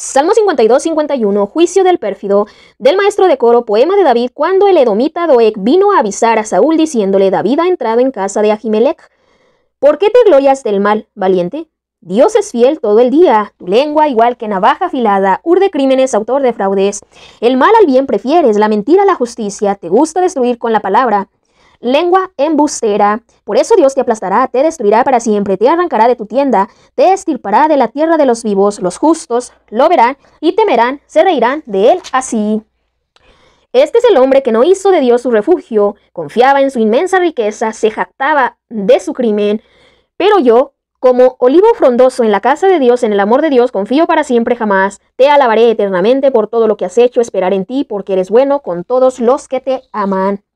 Salmo 52-51, juicio del pérfido, del maestro de coro, poema de David, cuando el edomita Doeg vino a avisar a Saúl diciéndole, David ha entrado en casa de Ahimelech. ¿Por qué te glorias del mal, valiente? Dios es fiel todo el día, tu lengua igual que navaja afilada, urde crímenes, autor de fraudes. El mal al bien prefieres, la mentira a la justicia, te gusta destruir con la palabra lengua embustera. Por eso Dios te aplastará, te destruirá para siempre, te arrancará de tu tienda, te estirpará de la tierra de los vivos. Los justos lo verán y temerán, se reirán de él así. Este es el hombre que no hizo de Dios su refugio, confiaba en su inmensa riqueza, se jactaba de su crimen. Pero yo, como olivo frondoso en la casa de Dios, en el amor de Dios, confío para siempre jamás. Te alabaré eternamente por todo lo que has hecho, esperar en ti, porque eres bueno con todos los que te aman.